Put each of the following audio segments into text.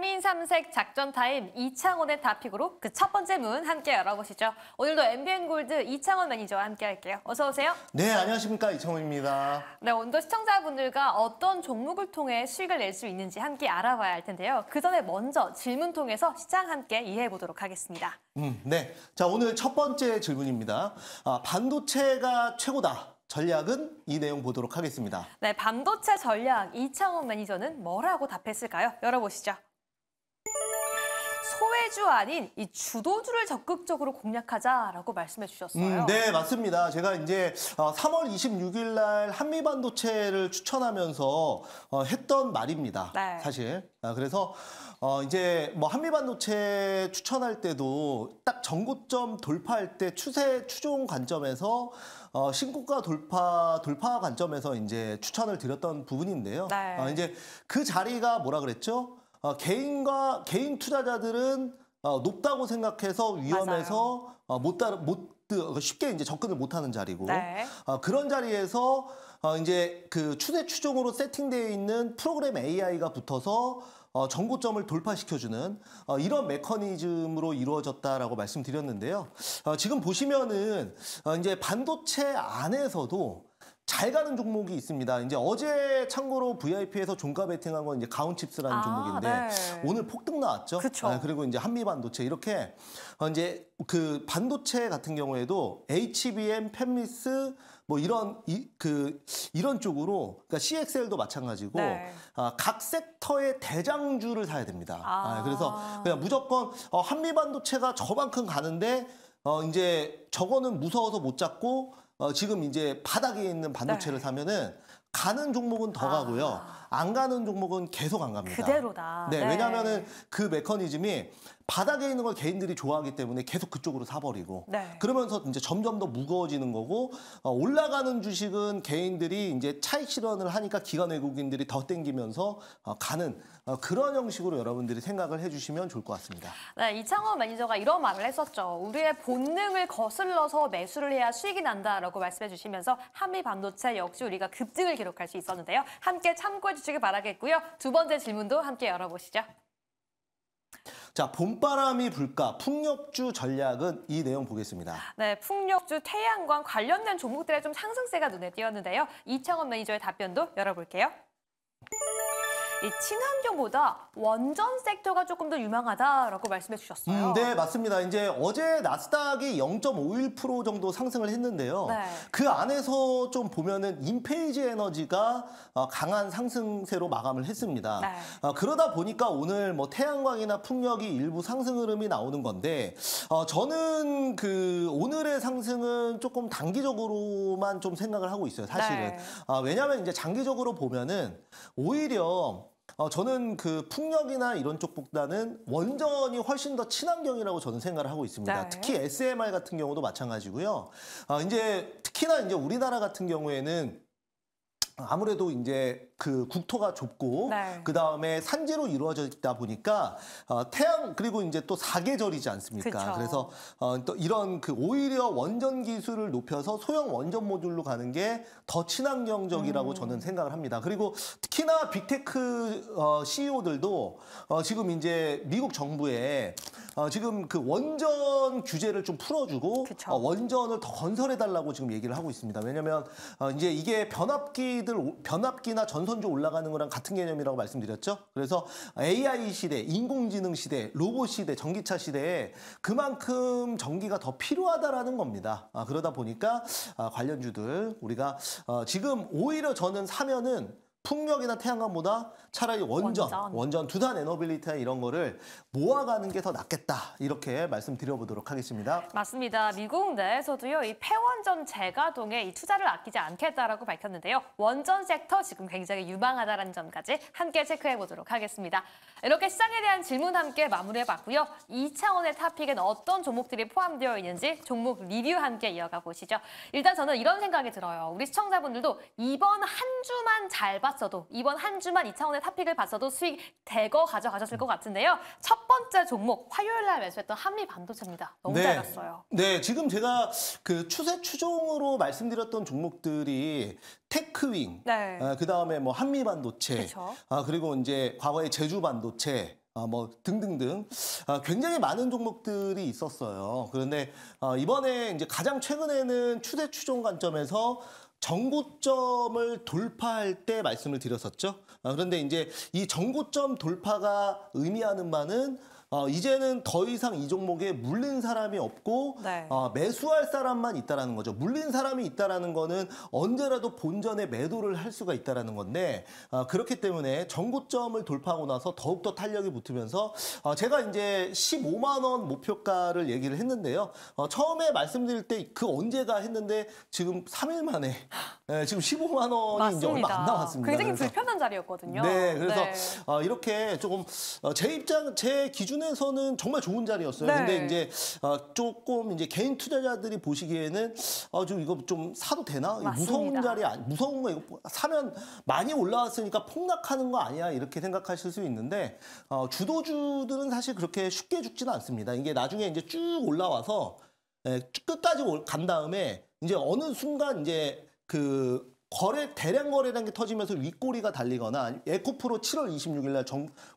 3인 3색 작전 타임 이창원의 다픽으로 그 첫 번째 문 함께 열어보시죠. 오늘도 MBN 골드 이창원 매니저와 함께 할게요. 어서 오세요. 네, 안녕하십니까. 이창원입니다. 네, 오늘도 시청자분들과 어떤 종목을 통해 수익을 낼 수 있는지 함께 알아봐야 할 텐데요. 그 전에 먼저 질문 통해서 시장 함께 이해해 보도록 하겠습니다. 음, 네. 자, 오늘 첫 번째 질문입니다. 아, 반도체가 최고다. 전략은 이 내용 보도록 하겠습니다. 네, 반도체 전략 이창원 매니저는 뭐라고 답했을까요? 열어보시죠. 소외주 아닌 이 주도주를 적극적으로 공략하자라고 말씀해 주셨어요. 음, 네, 맞습니다. 제가 이제 3월 어, 26일 날 한미반도체를 추천하면서 어, 했던 말입니다. 네. 사실. 아, 그래서 어, 이제 뭐 한미반도체 추천할 때도 딱 전고점 돌파할 때 추세 추종 관점에서 어, 신고가 돌파 돌파 관점에서 이제 추천을 드렸던 부분인데요. 네. 어, 이제 그 자리가 뭐라 그랬죠? 어, 개인과 개인 투자자들은 어, 높다고 생각해서 위험해서 어, 못 따라 못 그 쉽게 이제 접근을 못하는 자리고 네. 어, 그런 자리에서 어, 이제 그 추세 추종으로 세팅되어 있는 프로그램 AI가 붙어서 어, 정고점을 돌파시켜주는 어, 이런 메커니즘으로 이루어졌다라고 말씀드렸는데요. 어, 지금 보시면은 어, 이제 반도체 안에서도 잘 가는 종목이 있습니다. 이제 어제 참고로 VIP에서 종가 베팅한 건 이제 가온칩스라는 아, 종목인데 네. 오늘 폭등 나왔죠. 네, 그리고 이제 한미반도체 이렇게 어, 이제 그 반도체 같은 경우에도 HBM, 팹리스 뭐 이런 이, 그 이런 쪽으로 그러니까 CXL도 마찬가지고 네. 아, 각 섹터의 대장주를 사야 됩니다. 아. 아 그래서 그냥 무조건 어, 한미반도체가 저만큼 가는데 어, 이제 저거는 무서워서 못 잡고 어, 지금 이제 바닥에 있는 반도체를 네. 사면은 가는 종목은 더 아. 가고요. 안 가는 종목은 계속 안 갑니다. 그대로다. 네, 네. 왜냐하면은 그 메커니즘이 바닥에 있는 걸 개인들이 좋아하기 때문에 계속 그쪽으로 사버리고 네. 그러면서 이제 점점 더 무거워지는 거고 어, 올라가는 주식은 개인들이 이제 차익 실현을 하니까 기관 외국인들이 더 땡기면서 어, 가는 어, 그런 형식으로 여러분들이 생각을 해주시면 좋을 것 같습니다. 네, 이창원 매니저가 이런 말을 했었죠. 우리의 본능을 거슬러서 매수를 해야 수익이 난다라고 말씀해 주시면서 한미 반도체 역시 우리가 급등을 기록할 수 있었는데요. 함께 참고해 주시길 바라겠고요. 두 번째 질문도 함께 열어보시죠. 자, 봄바람이 불까 풍력주 전략은 이 내용 보겠습니다. 네, 풍력주 태양광 관련된 종목들의 좀 상승세가 눈에 띄었는데요. 이창원 매니저의 답변도 열어볼게요. 이 친환경보다 원전 섹터가 조금 더 유망하다라고 말씀해 주셨어요. 음, 네, 맞습니다. 이제 어제 나스닥이 0.51% 정도 상승을 했는데요. 네. 그 안에서 좀 보면은 인페이지 에너지가 어, 강한 상승세로 마감을 했습니다. 네. 어, 그러다 보니까 오늘 뭐 태양광이나 풍력이 일부 상승 흐름이 나오는 건데 어, 저는 그 오늘의 상승은 조금 단기적으로만 좀 생각을 하고 있어요. 사실은 네. 어, 아, 왜냐하면 이제 장기적으로 보면은 오히려 어, 저는 그 풍력이나 이런 쪽보다는 원전이 훨씬 더 친환경이라고 저는 생각을 하고 있습니다. 네. 특히 SMR 같은 경우도 마찬가지고요. 어, 이제 특히나 이제 우리나라 같은 경우에는 아무래도 이제 그 국토가 좁고 네. 그 다음에 산지로 이루어져 있다 보니까 어, 태양 그리고 이제 또 사계절이지 않습니까? 그쵸. 그래서 어, 또 이런 그 오히려 원전 기술을 높여서 소형 원전 모듈로 가는 게 더 친환경적이라고 음. 저는 생각을 합니다. 그리고 특히나 빅테크 어, CEO들도 어, 지금 이제 미국 정부에 어, 지금 그 원전 규제를 좀 풀어주고 그쵸. 어, 원전을 더 건설해 달라고 지금 얘기를 하고 있습니다. 왜냐하면 어, 이제 이게 변압기들 변압기나 전 전선조 올라가는 거랑 같은 개념이라고 말씀드렸죠. 그래서 AI 시대, 인공지능 시대, 로봇 시대, 전기차 시대에 그만큼 전기가 더 필요하다라는 겁니다. 아, 그러다 보니까 아, 관련주들 우리가 어, 지금 오히려 저는 사면은 풍력이나 태양광보다 차라리 원전, 원전, 원전 두단 에너빌리티나 이런 거를 모아가는 게 더 낫겠다 이렇게 말씀드려보도록 하겠습니다. 맞습니다. 미국 내에서도요 이 폐원전 재가동에 이 투자를 아끼지 않겠다라고 밝혔는데요. 원전 섹터 지금 굉장히 유망하다라는 점까지 함께 체크해 보도록 하겠습니다. 이렇게 시장에 대한 질문 함께 마무리해 봤고요. 이차원의 탑픽엔 어떤 종목들이 포함되어 있는지 종목 리뷰 함께 이어가 보시죠. 일단 저는 이런 생각이 들어요. 우리 시청자분들도 이번 한 주만 잘 봤으면 봤어도 이번 한 주만 이차원의 탑픽을 봤어도 수익 대거 가져가셨을 것 같은데요. 첫 번째 종목 화요일 날 매수했던 한미 반도체입니다. 너무 네. 잘 갔어요. 네, 지금 제가 그 추세 추종으로 말씀드렸던 종목들이 테크윙, 네. 아, 어, 그 다음에 뭐 한미 반도체, 그쵸. 아 그리고 이제 과거의 제주 반도체. 아, 뭐 등등등 아, 굉장히 많은 종목들이 있었어요. 그런데 아, 이번에 이제 가장 최근에는 추세 추종 관점에서 정고점을 돌파할 때 말씀을 드렸었죠. 아, 그런데 이제 이 정고점 돌파가 의미하는 바는 어, 이제는 더 이상 이 종목에 물린 사람이 없고 네. 어, 매수할 사람만 있다라는 거죠. 물린 사람이 있다라는 거는 언제라도 본전에 매도를 할 수가 있다라는 건데 어, 그렇기 때문에 전고점을 돌파하고 나서 더욱더 탄력이 붙으면서 어, 제가 이제 15만 원 목표가를 얘기를 했는데요. 어, 처음에 말씀드릴 때 그 언제가 했는데 지금 3일 만에 네, 지금 15만 원이 맞습니다. 이제 얼마 안 남았습니다. 굉장히 그래서. 불편한 자리였거든요. 네, 그래서 네. 어, 이렇게 조금 어, 제 입장 제 기준 기준에서는 정말 좋은 자리였어요. 네. 근데 이제 어, 조금 이제 개인 투자자들이 보시기에는 어, 좀 이거 좀 사도 되나? 무서운 자리 아니, 무서운 거 이거 뭐 사면 많이 올라왔으니까 폭락하는 거 아니야? 이렇게 생각하실 수 있는데 어, 주도주들은 사실 그렇게 쉽게 죽지는 않습니다. 이게 나중에 이제 쭉 올라와서 예, 끝까지 간 다음에 이제 어느 순간 이제 그 거래 대량 거래라는 게 터지면서 윗꼬리가 달리거나 에코프로 7월 26일 날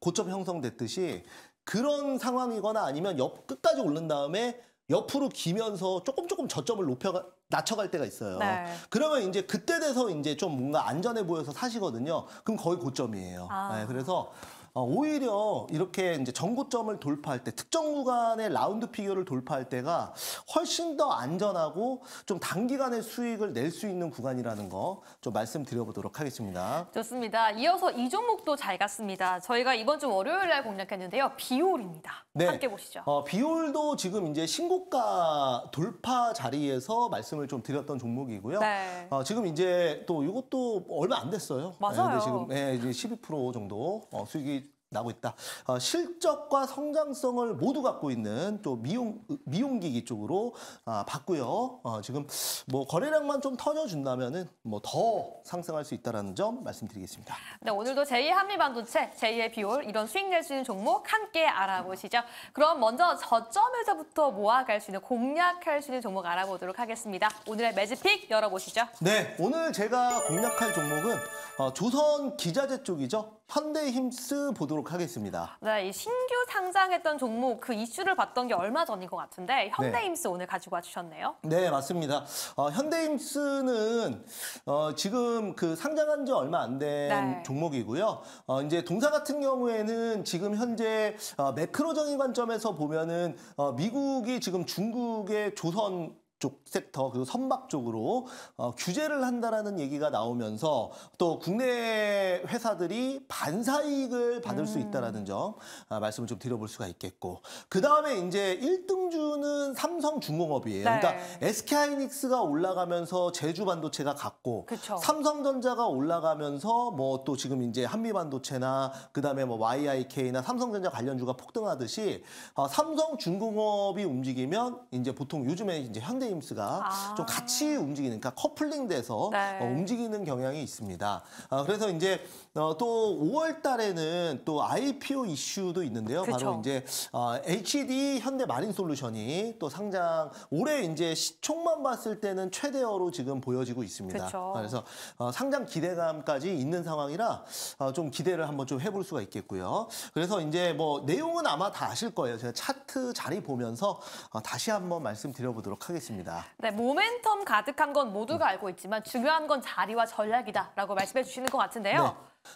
고점 형성됐듯이 그런 상황이거나 아니면 옆 끝까지 오른 다음에 옆으로 기면서 조금 조금 저점을 높여 낮춰갈 때가 있어요. 네. 그러면 이제 그때 돼서 이제 좀 뭔가 안전해 보여서 사시거든요. 그럼 거의 고점이에요. 아. 네, 그래서 어, 오히려 이렇게 이제 정고점을 돌파할 때 특정 구간의 라운드 피규어를 돌파할 때가 훨씬 더 안전하고 좀 단기간의 수익을 낼 수 있는 구간이라는 거 좀 말씀드려보도록 하겠습니다. 좋습니다. 이어서 이 종목도 잘 갔습니다. 저희가 이번 주 월요일 날 공략했는데요. 비올입니다. 네. 함께 보시죠. 어, 비올도 지금 이제 신고가 돌파 자리에서 말씀을 좀 드렸던 종목이고요. 네. 어, 지금 이제 또 이것도 얼마 안 됐어요. 맞아요. 네, 지금 네, 이제 12% 정도 어, 수익이 나고 있다. 어, 실적과 성장성을 모두 갖고 있는 또 미용 미용기기 쪽으로 아, 봤고요. 어, 지금 뭐 거래량만 좀 터져준다면은 뭐 더 상승할 수 있다라는 점 말씀드리겠습니다. 네, 오늘도 제2 한미반도체, 제2의 비올 이런 수익 낼수 있는 종목 함께 알아보시죠. 그럼 먼저 저점에서부터 모아갈 수 있는 공략할 수 있는 종목 알아보도록 하겠습니다. 오늘의 매직픽 열어보시죠. 네, 오늘 제가 공략할 종목은 어, 조선 기자재 쪽이죠. 현대 힘스 보도록 하겠습니다. 네, 이 신규 상장했던 종목 그 이슈를 봤던 게 얼마 전인 것 같은데 현대힘스 네. 오늘 가지고 와주셨네요. 네, 맞습니다. 어, 현대힘스는 어, 지금 그 상장한 지 얼마 안된 네. 종목이고요. 어, 이제 동사 같은 경우에는 지금 현재 어, 매크로적인 관점에서 보면은 어, 미국이 지금 중국의 조선 쪽 섹터 그리고 선박 쪽으로 어, 규제를 한다라는 얘기가 나오면서 또 국내 회사들이 반사 이익을 받을 음. 수 있다라는 점 아, 말씀을 좀 드려볼 수가 있겠고 그 다음에 이제 일등주는 삼성중공업이에요. 네. 그러니까 SK하이닉스가 올라가면서 제주 반도체가 갔고 그쵸. 삼성전자가 올라가면서 뭐 또 지금 이제 한미 반도체나 그 다음에 뭐 YIK나 삼성전자 관련주가 폭등하듯이 어, 삼성중공업이 움직이면 이제 보통 요즘에 이제 현대 제임스가 아. 좀 같이 움직이는, 그러니까 커플링돼서 네. 어, 움직이는 경향이 있습니다. 어, 그래서 이제 어, 또 5월 달에는 또 IPO 이슈도 있는데요. 그쵸. 바로 그렇죠. 이제 어, HD 현대 마린 솔루션이 또 상장 올해 이제 시총만 봤을 때는 최대어로 지금 보여지고 있습니다. 그쵸. 그렇죠. 그래서 어, 상장 기대감까지 있는 상황이라 어, 좀 기대를 한번 좀 해볼 수가 있겠고요. 그래서 이제 뭐 내용은 아마 다 아실 거예요. 제가 차트 자리 보면서 어, 다시 한번 말씀드려보도록 하겠습니다. 있습니다. 네, 모멘텀 가득한 건 모두가 알고 있지만 중요한 건 자리와 전략이다라고 말씀해 주시는 것 같은데요. 네.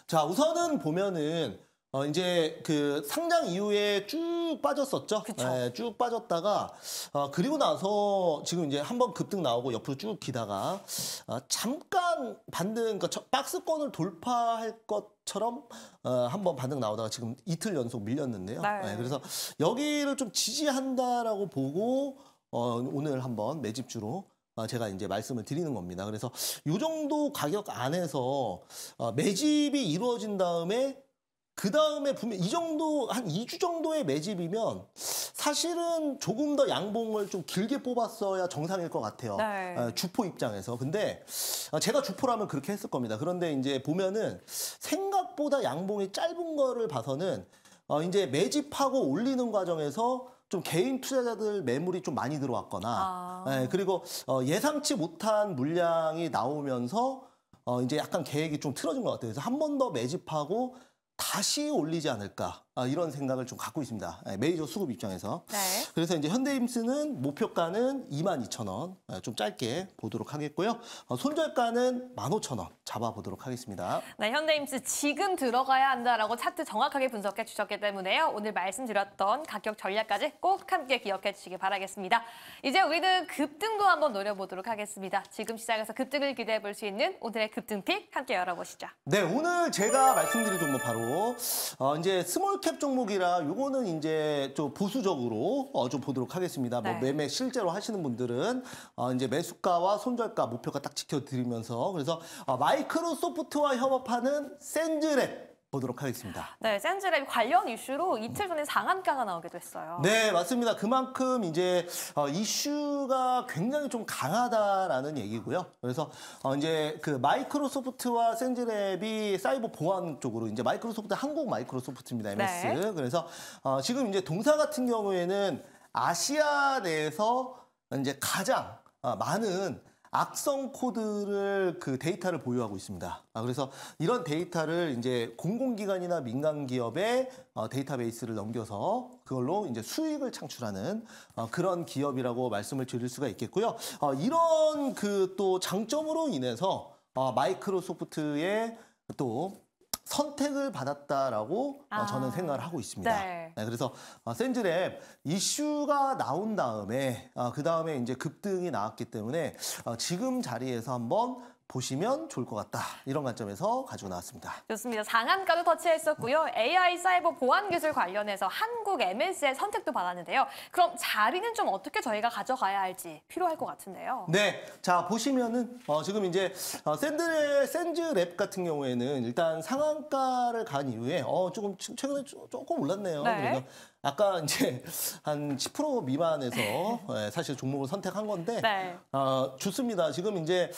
자, 우선은 보면은 어 이제 그 상장 이후에 쭉 빠졌었죠. 네, 쭉 빠졌다가 어 그리고 나서 지금 이제 한번 급등 나오고 옆으로 쭉 기다가 어 잠깐 반등 그러니까 박스권을 돌파할 것처럼 어 한번 반등 나오다가 지금 이틀 연속 밀렸는데요. 네. 네, 그래서 여기를 좀 지지한다라고 보고 어, 오늘 한번 매집주로 어, 제가 이제 말씀을 드리는 겁니다. 그래서 이 정도 가격 안에서 어, 매집이 이루어진 다음에 그 다음에 분명 이 정도 한 2주 정도의 매집이면 사실은 조금 더 양봉을 좀 길게 뽑았어야 정상일 것 같아요. 네. 어, 주포 입장에서. 근데 제가 주포라면 그렇게 했을 겁니다. 그런데 이제 보면은 생각보다 양봉이 짧은 거를 봐서는 이제 매집하고 올리는 과정에서 좀 개인 투자자들 매물이 좀 많이 들어왔거나 아. 예, 그리고 어, 예상치 못한 물량이 나오면서 어, 이제 약간 계획이 좀 틀어진 것 같아요. 그래서 한 번 더 매집하고 다시 올리지 않을까. 어, 이런 생각을 좀 갖고 있습니다. 메이저 예, 수급 입장에서. 네. 그래서 이제 현대임스는 목표가는 22,000원 예, 좀 짧게 보도록 하겠고요. 어, 손절가는 15,000원 잡아보도록 하겠습니다. 네, 현대임스 지금 들어가야 한다라고 차트 정확하게 분석해 주셨기 때문에요. 오늘 말씀드렸던 가격 전략까지 꼭 함께 기억해 주시기 바라겠습니다. 이제 우리는 급등도 한번 노려보도록 하겠습니다. 지금 시장에서 급등을 기대해 볼 수 있는 오늘의 급등픽 함께 열어보시죠. 네, 오늘 제가 말씀드릴 종목 바로 어, 이제 스몰 탭 종목이라 요거는 이제 좀 보수적으로 어, 좀 보도록 하겠습니다. 뭐 네. 뭐 매매 실제로 하시는 분들은 어, 이제 매수가와 손절가 목표가 딱 지켜드리면서 그래서 어, 마이크로소프트와 협업하는 샌즈랩 보도록 하겠습니다. 네, 샌즈랩 관련 이슈로 이틀 전에 상한가가 나오기도 했어요. 네, 맞습니다. 그만큼 이제 어, 이슈가 굉장히 좀 강하다라는 얘기고요. 그래서 어, 이제 그 마이크로소프트와 샌즈랩이 사이버 보안 쪽으로 이제 마이크로소프트 한국 마이크로소프트입니다. MS. 네. 그래서 어, 지금 이제 동사 같은 경우에는 아시아 내에서 이제 가장 어, 많은 악성 코드를 그 데이터를 보유하고 있습니다. 아, 그래서 이런 데이터를 이제 공공기관이나 민간 기업의 어, 데이터베이스를 넘겨서 그걸로 이제 수익을 창출하는 어, 그런 기업이라고 말씀을 드릴 수가 있겠고요. 어, 이런 그 또 장점으로 인해서 어, 마이크로소프트의 또 선택을 받았다라고 어, 아. 저는 생각을 하고 있습니다. 네. 네, 그래서 센즈랩 어, 이슈가 나온 다음에 어, 그 다음에 이제 급등이 나왔기 때문에 지금 자리에서 한번 보시면 좋을 것 같다. 이런 관점에서 가지고 나왔습니다. 좋습니다. 상한가도 터치했었고요. AI 사이버 보안 기술 관련해서 한국 MNC의 선택도 받았는데요. 그럼 자리는 좀 어떻게 저희가 가져가야 할지 필요할 것 같은데요. 네. 자, 보시면은 어, 지금 이제 어, 샌드 샌즈랩 같은 경우에는 일단 상한가를 간 이후에 어, 조금 최근에 조금 올랐네요. 네. 그러니까 아까 이제 한 10% 미만에서 예, 사실 종목을 선택한 건데 네. 어, 좋습니다. 지금 이제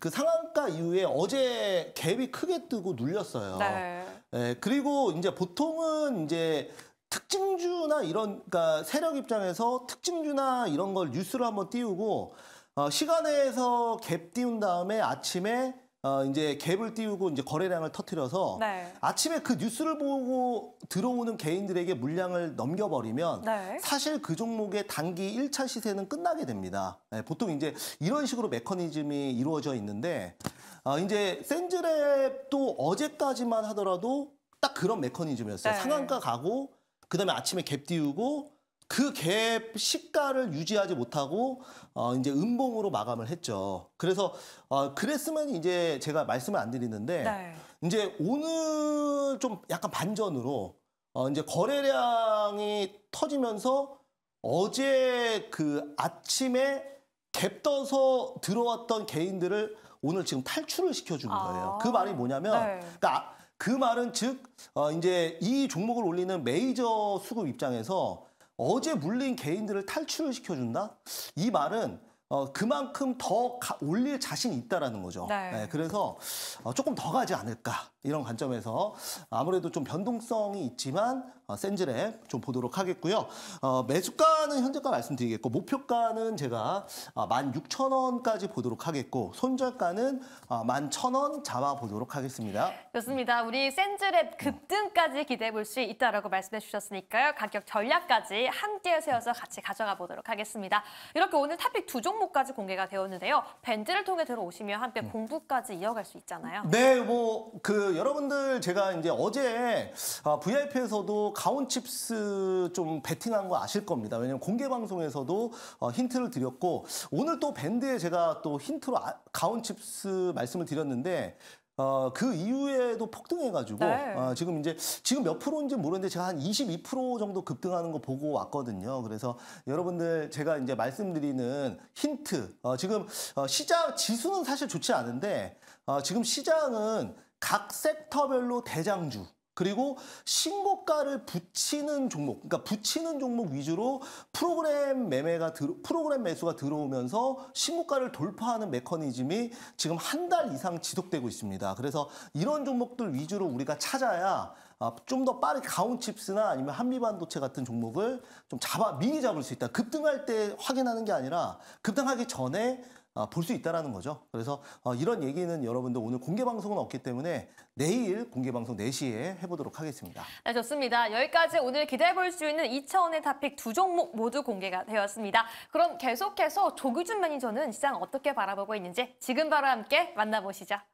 그 상한가 이후에 어제 갭이 크게 뜨고 눌렸어요. 네. 예, 그리고 이제 보통은 이제 특징주나 이런 그러니까 세력 입장에서 특징주나 이런 걸 뉴스로 한번 띄우고 어, 시간에서 갭 띄운 다음에 아침에 어, 이제 갭을 띄우고 이제 거래량을 터트려서 네. 아침에 그 뉴스를 보고 들어오는 개인들에게 물량을 넘겨버리면 네. 사실 그 종목의 단기 1차 시세는 끝나게 됩니다. 네, 보통 이제 이런 식으로 메커니즘이 이루어져 있는데 어, 이제 센즈랩도 어제까지만 하더라도 딱 그런 메커니즘이었어요. 네. 상한가 가고 그다음에 아침에 갭 띄우고 그갭 시가를 유지하지 못하고 어 이제 음봉으로 마감을 했죠. 그래서 어 그랬으면 이제 제가 말씀을 안 드리는데 네. 이제 오늘 좀 약간 반전으로 어 이제 거래량이 터지면서 어제 그 아침에 갭 떠서 들어왔던 개인들을 오늘 지금 탈출을 시켜주는 아. 거예요. 아그 말이 뭐냐면 네. 그러니까 아, 그 말은 즉 어, 이제 이 종목을 올리는 메이저 수급 입장에서 어제 물린 개인들을 탈출을 시켜준다? 이 말은 어, 그만큼 더 가, 올릴 자신이 있다라는 거죠. 네. 네, 그래서 어, 조금 더 가지 않을까. 이런 관점에서 아무래도 좀 변동성이 있지만 어, 센즈랩 좀 보도록 하겠고요. 어, 매수가는 현재가 말씀드리겠고 목표가는 제가 어, 16,000원까지 보도록 하겠고 손절가는 어, 11,000원 잡아 보도록 하겠습니다. 좋습니다. 우리 센즈랩 급등까지 기대해 볼 수 있다라고 말씀해 주셨으니까요. 가격 전략까지 함께 세워서 같이 가져가 보도록 하겠습니다. 이렇게 오늘 탑픽 두 종목까지 공개가 되었는데요. 밴드를 통해 들어오시면 함께 음. 공부까지 이어갈 수 있잖아요. 네, 뭐그 그 여러분들 제가 이제 어제 아, VIP에서도 가온칩스 좀 베팅한 거 아실 겁니다. 왜냐면 공개 방송에서도 어, 힌트를 드렸고 오늘 또 밴드에 제가 또 힌트로 아, 가온칩스 말씀을 드렸는데 어, 그 이후에도 폭등해가지고, 네. 어, 지금 이제, 지금 몇 프로인지 모르는데 제가 한 22% 정도 급등하는 거 보고 왔거든요. 그래서 여러분들 제가 이제 말씀드리는 힌트, 어, 지금 어, 시장 지수는 사실 좋지 않은데, 어, 지금 시장은 각 섹터별로 대장주 그리고 신고가를 붙이는 종목, 그러니까 붙이는 종목 위주로 프로그램 매매가 들어, 프로그램 매수가 들어오면서 신고가를 돌파하는 메커니즘이 지금 한 달 이상 지속되고 있습니다. 그래서 이런 종목들 위주로 우리가 찾아야 아, 좀더 빠르게 가온칩스나 아니면 한미반도체 같은 종목을 좀 잡아 미리 잡을 수 있다. 급등할 때 확인하는 게 아니라 급등하기 전에 어, 볼수 있다라는 거죠. 그래서 어, 이런 얘기는 여러분들 오늘 공개 방송은 없기 때문에 내일 공개 방송 4시에 해보도록 하겠습니다. 네, 좋습니다. 여기까지 오늘 기대해 볼 수 있는 2차원의 탑픽 두 종목 모두 공개가 되었습니다. 그럼 계속해서 조규준 매니저는 시장 어떻게 바라보고 있는지 지금 바로 함께 만나보시죠.